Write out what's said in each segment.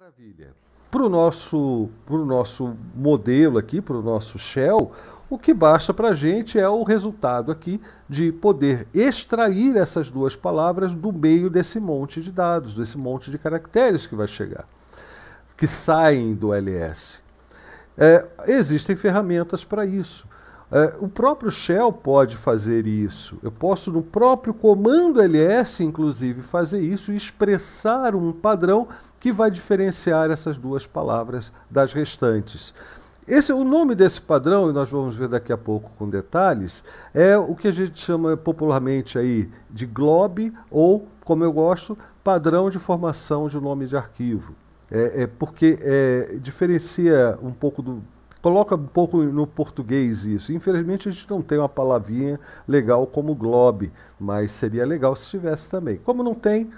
Maravilha. Para o nosso, nosso modelo aqui, para o nosso Shell, o que basta para a gente é o resultado aqui de poder extrair essas duas palavras do meio desse monte de dados, desse monte de caracteres que vai chegar, que saem do LS. É, existem ferramentas para isso. É, o próprio Shell pode fazer isso. Eu posso, no próprio comando ls, inclusive, fazer isso e expressar um padrão que vai diferenciar essas duas palavras das restantes. Esse, o nome desse padrão, e nós vamos ver daqui a pouco com detalhes, é o que a gente chama popularmente aí de glob ou, como eu gosto, padrão de formação de nome de arquivo. É, é porque é, diferencia um pouco do Coloca um pouco no português isso. Infelizmente a gente não tem uma palavrinha legal como globe, mas seria legal se tivesse também. Como não tem,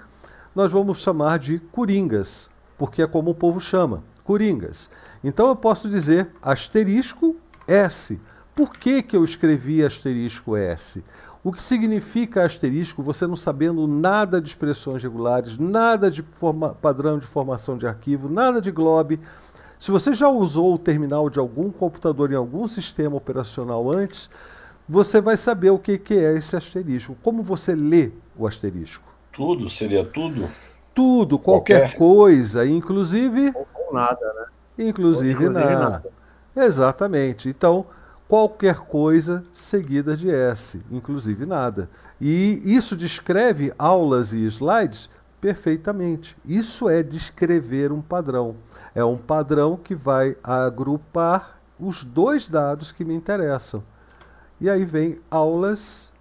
nós vamos chamar de coringas, porque é como o povo chama, coringas. Então eu posso dizer asterisco S. Por que, que eu escrevi asterisco S? O que significa asterisco, você não sabendo nada de expressões regulares, nada de forma, padrão de formação de arquivo, nada de globe, se você já usou o terminal de algum computador em algum sistema operacional antes, você vai saber o que, que é esse asterisco. Como você lê o asterisco? Tudo, seria tudo? Tudo, qualquer, qualquer. coisa, inclusive. Ou, ou nada, né? Inclusive, inclusive nada. nada. Exatamente. Então, qualquer coisa seguida de S, inclusive nada. E isso descreve aulas e slides perfeitamente. Isso é descrever um padrão. É um padrão que vai agrupar os dois dados que me interessam. E aí vem aulas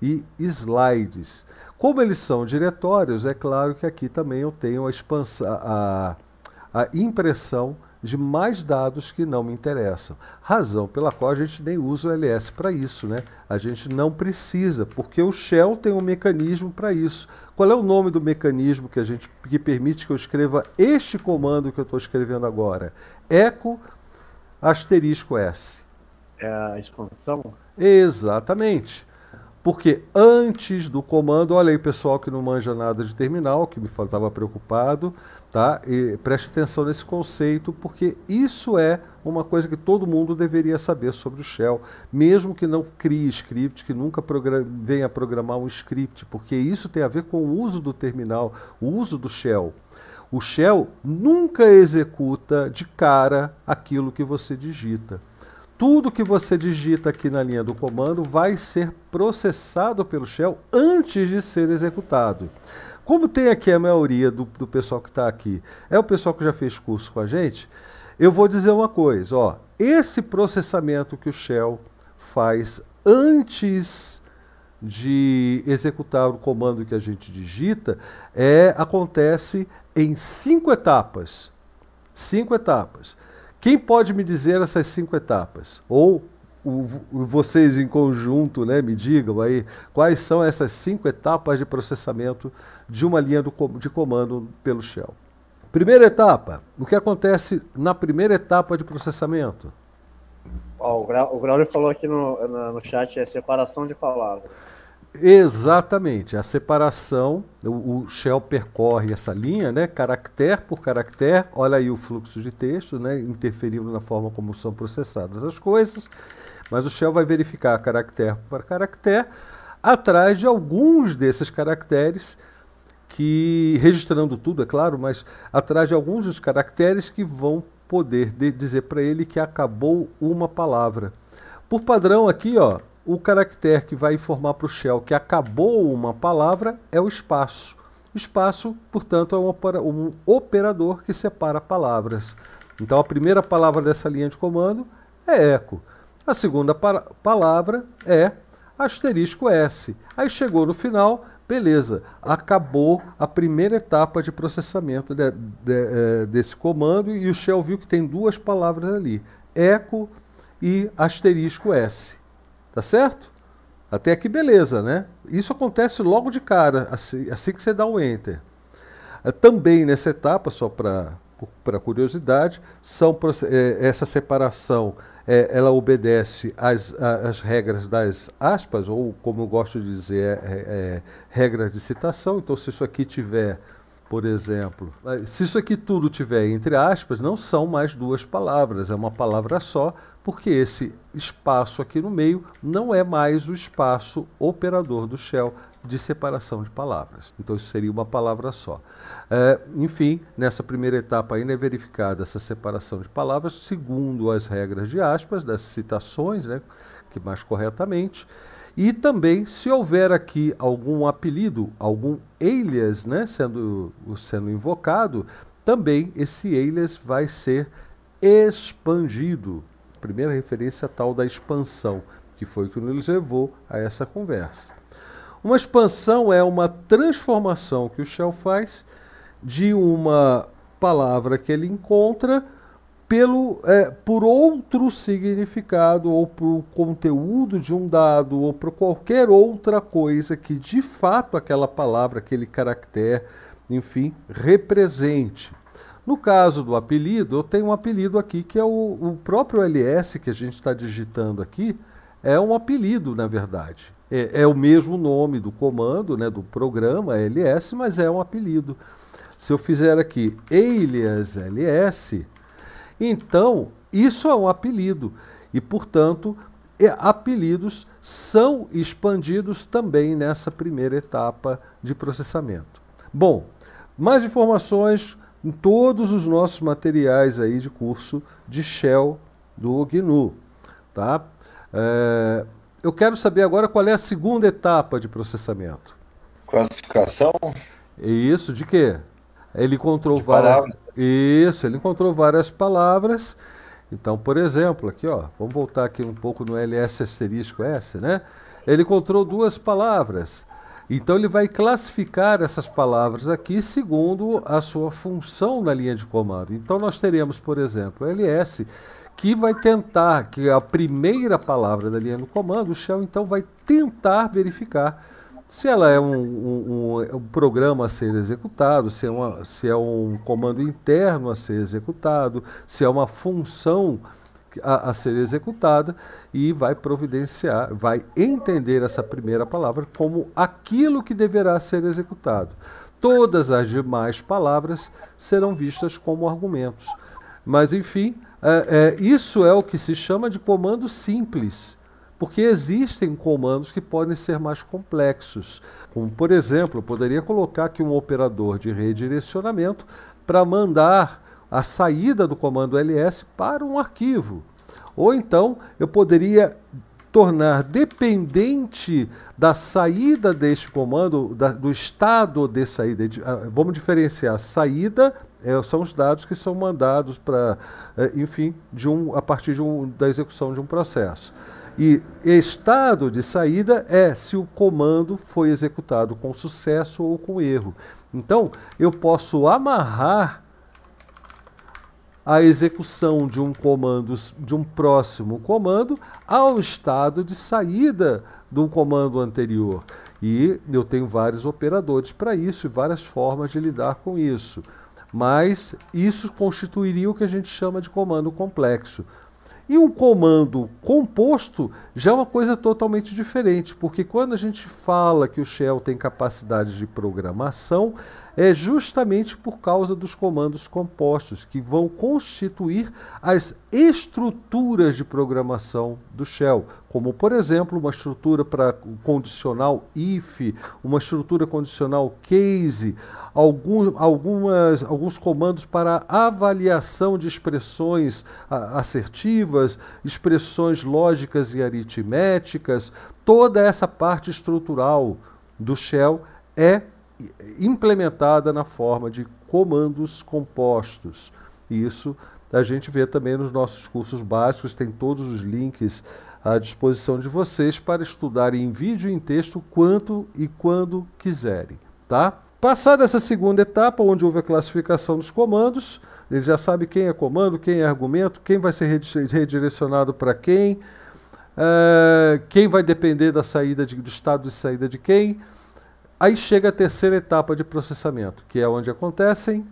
e slides. Como eles são diretórios, é claro que aqui também eu tenho a, expansão, a, a impressão de mais dados que não me interessam. Razão pela qual a gente nem usa o LS para isso, né? A gente não precisa, porque o Shell tem um mecanismo para isso. Qual é o nome do mecanismo que a gente que permite que eu escreva este comando que eu estou escrevendo agora? Eco asterisco S. É a expansão? Exatamente. Porque antes do comando, olha aí pessoal que não manja nada de terminal, que me estava preocupado, tá? E preste atenção nesse conceito, porque isso é uma coisa que todo mundo deveria saber sobre o Shell, mesmo que não crie script, que nunca venha programar um script, porque isso tem a ver com o uso do terminal, o uso do Shell. O Shell nunca executa de cara aquilo que você digita tudo que você digita aqui na linha do comando vai ser processado pelo Shell antes de ser executado. Como tem aqui a maioria do, do pessoal que está aqui, é o pessoal que já fez curso com a gente, eu vou dizer uma coisa, ó, esse processamento que o Shell faz antes de executar o comando que a gente digita, é acontece em cinco etapas. Cinco etapas. Quem pode me dizer essas cinco etapas? Ou o, vocês em conjunto né, me digam aí quais são essas cinco etapas de processamento de uma linha do, de comando pelo Shell. Primeira etapa, o que acontece na primeira etapa de processamento? Oh, o Grau, falou aqui no, no, no chat, é separação de palavras. Exatamente. A separação, o, o, Shell percorre essa linha, né, caractere por caractere, olha aí o fluxo de texto, né, interferindo na forma como são processadas as coisas, mas o Shell vai verificar caractere por caractere, atrás de alguns desses caracteres que, registrando tudo, é claro, mas atrás de alguns dos caracteres que vão poder dizer para ele que acabou uma palavra. Por padrão aqui, ó, o caractere que vai informar para o shell que acabou uma palavra é o espaço. O espaço, portanto, é um operador que separa palavras. Então, a primeira palavra dessa linha de comando é eco. A segunda palavra é asterisco S. Aí chegou no final, beleza, acabou a primeira etapa de processamento de, de, eh, desse comando e o Shell viu que tem duas palavras ali, eco e asterisco S. Tá certo? Até aqui beleza, né? Isso acontece logo de cara, assim, assim que você dá o enter. É, também nessa etapa, só para para curiosidade, são, é, essa separação é, ela obedece às, às regras das aspas, ou como eu gosto de dizer, é, regras de citação. Então, se isso aqui tiver, por exemplo, se isso aqui tudo tiver entre aspas, não são mais duas palavras, é uma palavra só, porque esse espaço aqui no meio não é mais o espaço operador do shell de separação de palavras. Então isso seria uma palavra só. É, enfim, nessa primeira etapa ainda é verificada essa separação de palavras segundo as regras de aspas, das citações, né, que mais corretamente. E também, se houver aqui algum apelido, algum alias né, sendo, sendo invocado, também esse alias vai ser expandido primeira referência tal da expansão, que foi o que nos levou a essa conversa. Uma expansão é uma transformação que o Shell faz de uma palavra que ele encontra pelo, é, por outro significado, ou por conteúdo de um dado, ou por qualquer outra coisa que de fato aquela palavra, aquele caractere, enfim, represente. No caso do apelido, eu tenho um apelido aqui que é o, o próprio LS que a gente está digitando aqui, é um apelido, na verdade. É, é, o mesmo nome do comando, né, do programa LS, mas é um apelido. Se eu fizer aqui alias LS, então isso é um apelido. E, portanto, é, apelidos são expandidos também nessa primeira etapa de processamento. Bom, mais informações em todos os nossos materiais aí de curso de Shell do GNU. Tá? É, eu quero saber agora qual é a segunda etapa de processamento. Classificação? Isso, de quê? Ele encontrou de várias. Palavras. Isso, ele encontrou várias palavras. Então, por exemplo, aqui, ó, vamos voltar aqui um pouco no LS asterisco S, né? Ele encontrou duas palavras. Então ele vai classificar essas palavras aqui segundo a sua função na linha de comando. Então nós teremos, por exemplo, ls que vai tentar, que é a primeira palavra da linha de comando, o shell então vai tentar verificar se ela é um, um, um, programa a ser executado, se é, uma, se é um comando interno a ser executado, se é uma função a, a ser executada e vai providenciar, vai entender essa primeira palavra como aquilo que deverá ser executado. Todas as demais palavras serão vistas como argumentos. Mas, enfim, é, é, isso é o que se chama de comando simples porque existem comandos que podem ser mais complexos. Como, por exemplo, eu poderia colocar aqui um operador de redirecionamento para mandar a saída do comando ls para um arquivo. Ou então eu poderia tornar dependente da saída deste comando, da, do estado de saída. É ah, vamos diferenciar. Saída é, são os dados que são mandados para, eh, enfim, de um, a partir de um, da execução de um processo. E estado de saída é se o comando foi executado com sucesso ou com erro. Então, eu posso amarrar a execução de um comando, de um próximo comando, ao estado de saída do comando anterior. E eu tenho vários operadores para isso e várias formas de lidar com isso. Mas isso constituiria o que a gente chama de comando complexo. E um comando composto já é uma coisa totalmente diferente, porque quando a gente fala que o shell tem capacidade de programação, é justamente por causa dos comandos compostos, que vão constituir as estruturas de programação do shell, como, por exemplo, uma estrutura para condicional if, uma estrutura condicional case, algum, algumas, alguns comandos para avaliação de expressões assertivas, expressões lógicas e aritméticas, toda essa parte estrutural do shell é implementada na forma de comandos compostos. Isso a gente vê também nos nossos cursos básicos, tem todos os links à disposição de vocês para estudar em vídeo e em texto quanto e quando quiserem, tá? Passada essa segunda etapa, onde houve a classificação dos comandos, ele já sabe quem é comando, quem é argumento, quem vai ser redirecionado para quem, uh, quem vai depender da saída de, do estado de saída de quem, Aí chega a terceira etapa de processamento, que é onde acontecem.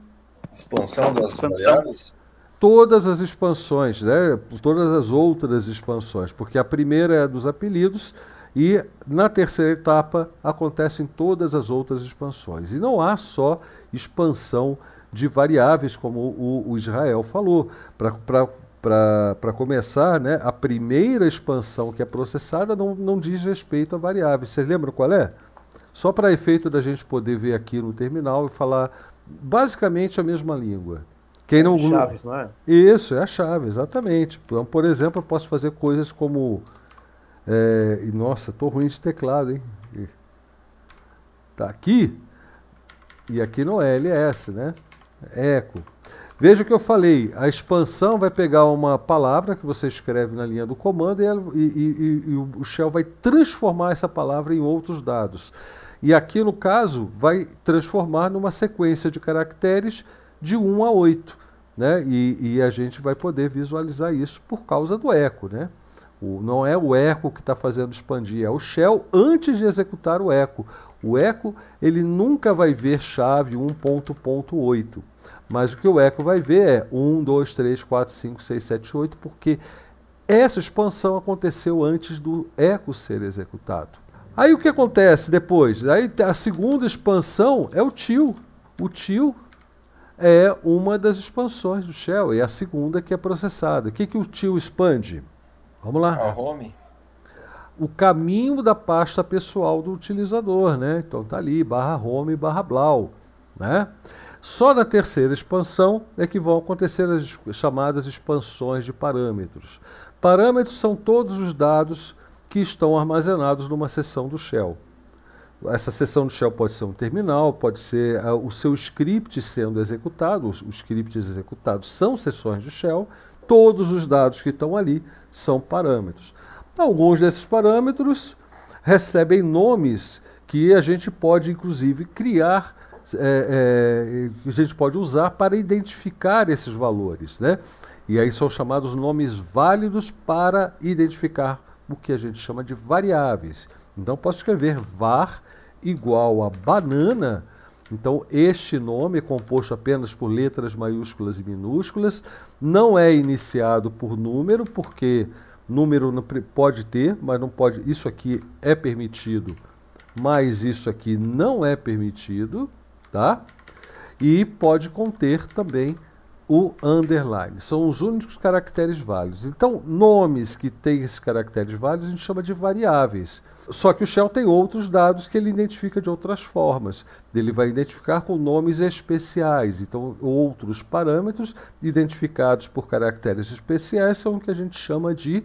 Expansão das variáveis? Todas as expansões, né? todas as outras expansões, porque a primeira é a dos apelidos e na terceira etapa acontecem todas as outras expansões. E não há só expansão de variáveis, como o, o Israel falou. Para começar, né, a primeira expansão que é processada não, não diz respeito a variáveis. Vocês lembram qual é? só para efeito da gente poder ver aqui no terminal e falar basicamente a mesma língua. Quem é não... Chaves, não é? Isso, é a chave, exatamente. Então, por exemplo, eu posso fazer coisas como. É... E, nossa, estou ruim de teclado, hein? Está aqui. E aqui não é LS, né? eco. Veja o que eu falei, a expansão vai pegar uma palavra que você escreve na linha do comando e, ela, e, e, e o shell vai transformar essa palavra em outros dados. E aqui, no caso, vai transformar numa sequência de caracteres de 1 a 8. Né? E, e a gente vai poder visualizar isso por causa do eco. Né? O, não é o eco que está fazendo expandir, é o shell antes de executar o eco. O eco ele nunca vai ver chave 1.8. Mas o que o Eco vai ver é 1, 2, 3, 4, 5, 6, 7, 8, porque essa expansão aconteceu antes do Eco ser executado. Aí o que acontece depois? Aí a segunda expansão é o tio. O tio é uma das expansões do shell, e a segunda que é processada. O que, que o tio expande? Vamos lá. A é home. O caminho da pasta pessoal do utilizador, né? Então tá ali, barra home, barra blau, né? Só na terceira expansão é que vão acontecer as chamadas expansões de parâmetros. Parâmetros são todos os dados que estão armazenados numa seção do shell. Essa seção do shell pode ser um terminal, pode ser uh, o seu script sendo executado, os, os scripts executados são seções do shell, todos os dados que estão ali são parâmetros. Alguns desses parâmetros recebem nomes que a gente pode, inclusive, criar é, é, que a gente pode usar para identificar esses valores. Né? E aí são chamados nomes válidos para identificar o que a gente chama de variáveis. Então posso escrever var igual a banana. Então este nome é composto apenas por letras maiúsculas e minúsculas, não é iniciado por número, porque número pode ter, mas não pode. Isso aqui é permitido, mas isso aqui não é permitido tá? E pode conter também o underline. São os únicos caracteres válidos. Então, nomes que têm esses caracteres válidos a gente chama de variáveis. Só que o Shell tem outros dados que ele identifica de outras formas. Ele vai identificar com nomes especiais. Então, outros parâmetros identificados por caracteres especiais são o que a gente chama de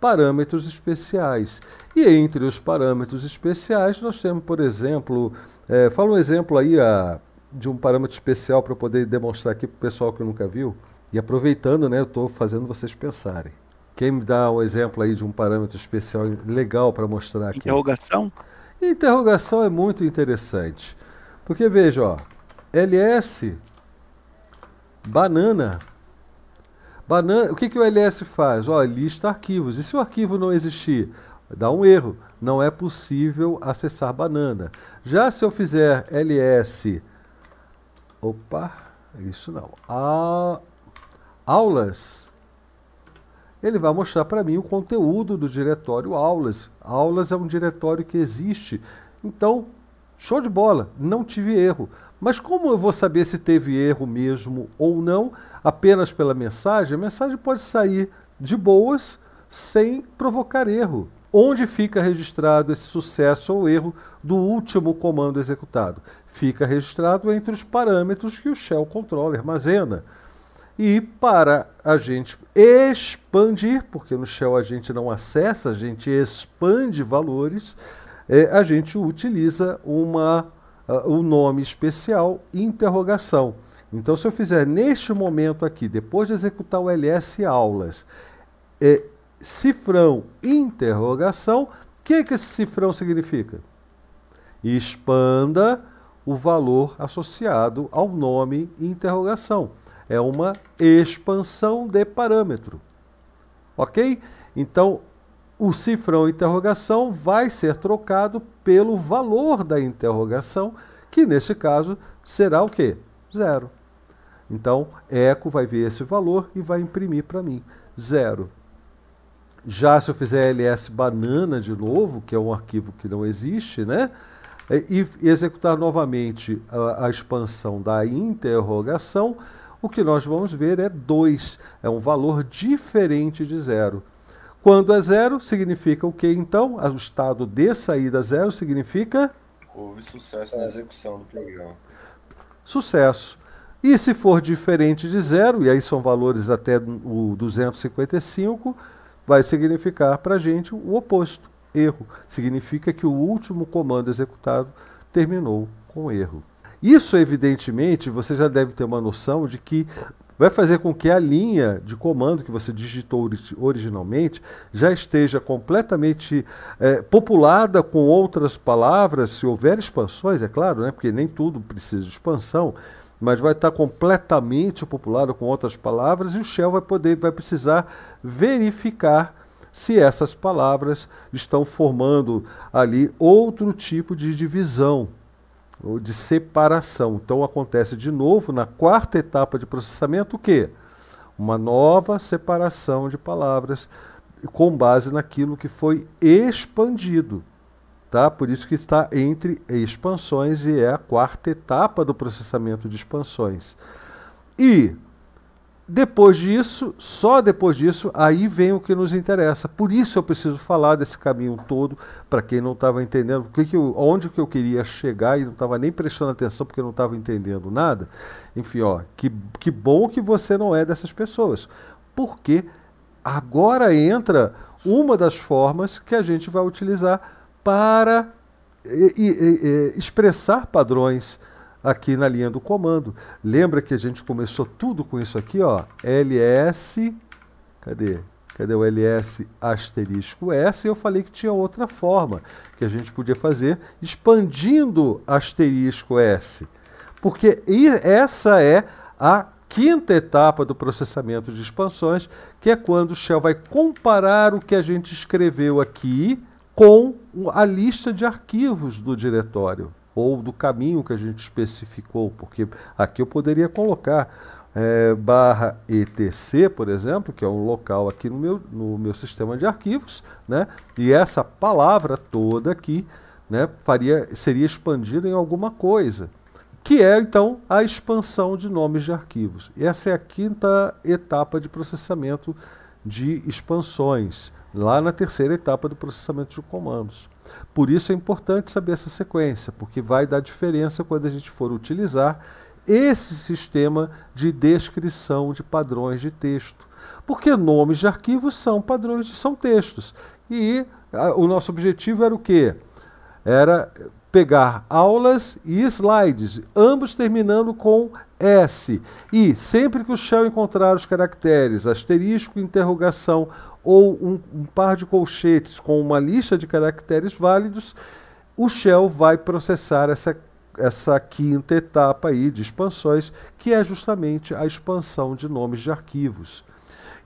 parâmetros especiais. E entre os parâmetros especiais, nós temos, por exemplo, é, fala um exemplo aí a, ah, de um parâmetro especial para poder demonstrar aqui para o pessoal que nunca viu. E aproveitando, né, eu estou fazendo vocês pensarem. Quem me dá um exemplo aí de um parâmetro especial legal para mostrar aqui? Interrogação? Interrogação é muito interessante. Porque veja, ó, LS banana Banana, o que, que o LS faz? Ó, lista arquivos. E se o arquivo não existir? Dá um erro. Não é possível acessar banana. Já se eu fizer ls... Opa, isso não. A, aulas, ele vai mostrar para mim o conteúdo do diretório aulas. Aulas é um diretório que existe. Então, show de bola, não tive erro. Mas como eu vou saber se teve erro mesmo ou não? Apenas pela mensagem? A mensagem pode sair de boas sem provocar erro. Onde fica registrado esse sucesso ou erro do último comando executado? Fica registrado entre os parâmetros que o shell controller armazena. E para a gente expandir, porque no shell a gente não acessa, a gente expande valores, é, a gente utiliza uma uh, o nome especial interrogação. Então, se eu fizer neste momento aqui, depois de executar o ls aulas, é, cifrão interrogação, o que, que esse cifrão significa? Expanda o valor associado ao nome interrogação. É uma expansão de parâmetro. Ok? Então, o cifrão interrogação vai ser trocado pelo valor da interrogação, que neste caso será o quê? Zero. Então, eco vai ver esse valor e vai imprimir para mim. Zero. Já se eu fizer ls banana de novo, que é um arquivo que não existe, né? E, executar novamente a, a expansão da interrogação, o que nós vamos ver é 2, é um valor diferente de zero. Quando é zero, significa o que então? O estado de saída zero significa? Houve sucesso na execução do programa. Sucesso. E se for diferente de zero, e aí são valores até o 255, vai significar para a gente o oposto, erro. Significa que o último comando executado terminou com erro. Isso, evidentemente, você já deve ter uma noção de que vai fazer com que a linha de comando que você digitou originalmente já esteja completamente é, populada com outras palavras, se houver expansões, é claro, né? porque nem tudo precisa de expansão, mas vai estar completamente populado com outras palavras e o Shell vai poder, vai precisar verificar se essas palavras estão formando ali outro tipo de divisão ou de separação. Então acontece de novo na quarta etapa de processamento o quê? Uma nova separação de palavras com base naquilo que foi expandido. Tá? Por isso que está entre expansões e é a quarta etapa do processamento de expansões. E depois disso, só depois disso, aí vem o que nos interessa. Por isso eu preciso falar desse caminho todo, para quem não estava entendendo que que eu, onde que eu queria chegar e não estava nem prestando atenção porque não estava entendendo nada. Enfim, ó, que, que bom que você não é dessas pessoas. Porque agora entra uma das formas que a gente vai utilizar para e, e, e, expressar padrões, aqui na linha do comando. Lembra que a gente começou tudo com isso aqui, ó, ls, cadê? Cadê o ls asterisco s? Eu falei que tinha outra forma que a gente podia fazer expandindo asterisco s. Porque essa é a quinta etapa do processamento de expansões, que é quando o Shell vai comparar o que a gente escreveu aqui com a lista de arquivos do diretório ou do caminho que a gente especificou, porque aqui eu poderia colocar é, barra etc, por exemplo, que é um local aqui no meu, no meu sistema de arquivos, né? e essa palavra toda aqui né, faria, seria expandida em alguma coisa que é então a expansão de nomes de arquivos. Essa é a quinta etapa de processamento de expansões, lá na terceira etapa do processamento de comandos. Por isso é importante saber essa sequência, porque vai dar diferença quando a gente for utilizar esse sistema de descrição de padrões de texto. Porque nomes de arquivos são padrões, são textos. E a, o nosso objetivo era o quê? Era pegar aulas e slides, ambos terminando com S. E sempre que o Shell encontrar os caracteres asterisco, interrogação ou um, um par de colchetes com uma lista de caracteres válidos, o Shell vai processar essa essa quinta etapa aí de expansões, que é justamente a expansão de nomes de arquivos.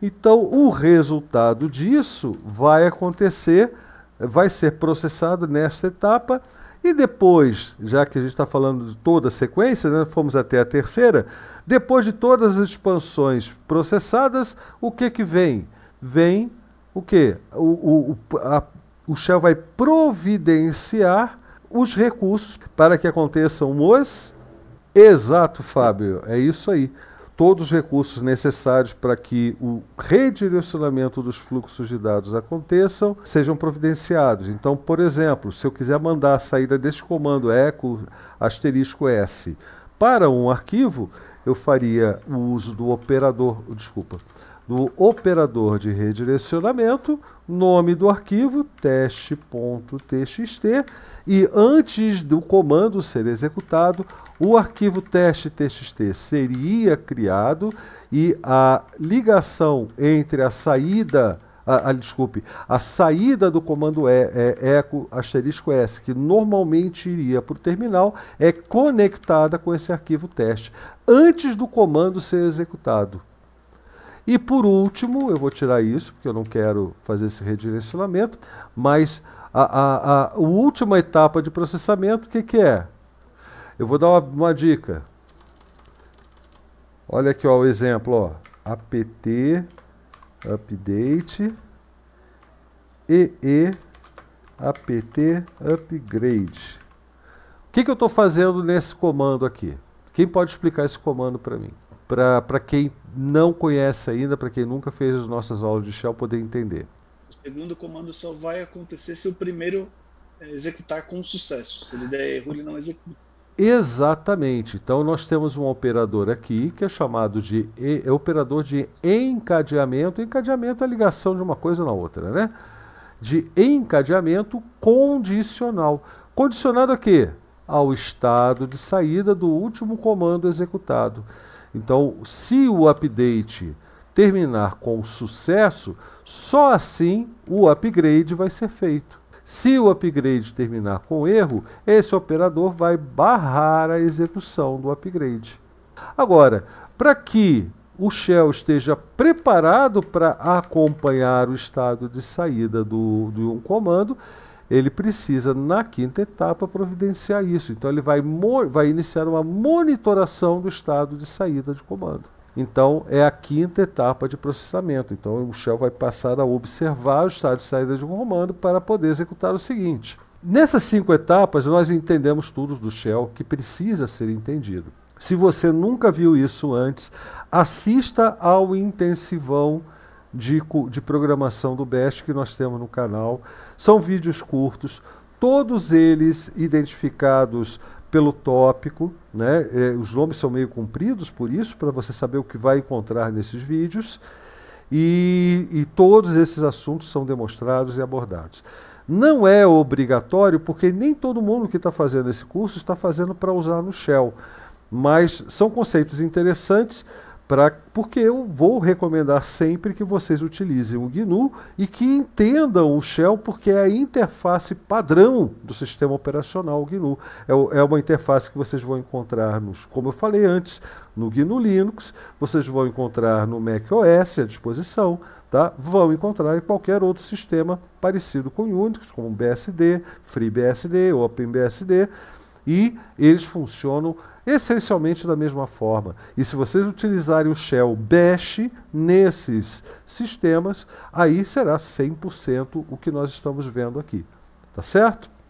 Então, o resultado disso vai acontecer, vai ser processado nessa etapa, e depois, já que a gente está falando de toda a sequência, né, fomos até a terceira, depois de todas as expansões processadas, o que, que vem? vem o quê? O, o, a, o Shell vai providenciar os recursos para que aconteçam os. Exato, Fábio, é isso aí. Todos os recursos necessários para que o redirecionamento dos fluxos de dados aconteçam sejam providenciados. Então, por exemplo, se eu quiser mandar a saída deste comando eco asterisco S para um arquivo, eu faria o uso do operador, desculpa, no operador de redirecionamento, nome do arquivo, teste.txt, e antes do comando ser executado, o arquivo teste.txt seria criado e a ligação entre a saída a, a, desculpe, a saída do comando e, é, eco asterisco S, que normalmente iria para o terminal, é conectada com esse arquivo teste antes do comando ser executado. E por último, eu vou tirar isso, porque eu não quero fazer esse redirecionamento, mas a, a, a, a última etapa de processamento, o que, que é? Eu vou dar uma, uma dica. Olha aqui ó, o exemplo, ó. apt update e apt upgrade. O que, que eu estou fazendo nesse comando aqui? Quem pode explicar esse comando para mim? para quem não conhece ainda, para quem nunca fez as nossas aulas de Shell poder entender. O segundo comando só vai acontecer se o primeiro é, executar com sucesso. Se ele der erro, ele não executa. Exatamente. Então nós temos um operador aqui que é chamado de é operador de encadeamento. Encadeamento é a ligação de uma coisa na outra, né? De encadeamento condicional. Condicionado a quê? Ao estado de saída do último comando executado. Então, se o update terminar com sucesso, só assim o upgrade vai ser feito. Se o upgrade terminar com erro, esse operador vai barrar a execução do upgrade. Agora, para que o Shell esteja preparado para acompanhar o estado de saída do, de um comando, ele precisa, na quinta etapa, providenciar isso. Então, ele vai, vai iniciar uma monitoração do estado de saída de comando. Então, é a quinta etapa de processamento. Então, o Shell vai passar a observar o estado de saída de um comando para poder executar o seguinte. Nessas cinco etapas, nós entendemos tudo do Shell que precisa ser entendido. Se você nunca viu isso antes, assista ao intensivão de, de programação do BEST que nós temos no canal. São vídeos curtos, todos eles identificados pelo tópico, né? É, os nomes são meio compridos, por isso, para você saber o que vai encontrar nesses vídeos. E, e, todos esses assuntos são demonstrados e abordados. Não é obrigatório, porque nem todo mundo que está fazendo esse curso está fazendo para usar no Shell. Mas são conceitos interessantes Pra, porque eu vou recomendar sempre que vocês utilizem o GNU e que entendam o Shell, porque é a interface padrão do sistema operacional GNU. É, é uma interface que vocês vão encontrar, nos, como eu falei antes, no GNU Linux, vocês vão encontrar no OS à disposição, tá? vão encontrar em qualquer outro sistema parecido com o Unix, como BSD, FreeBSD, OpenBSD, e eles funcionam essencialmente da mesma forma. E se vocês utilizarem o shell bash nesses sistemas, aí será 100% o que nós estamos vendo aqui. Tá certo?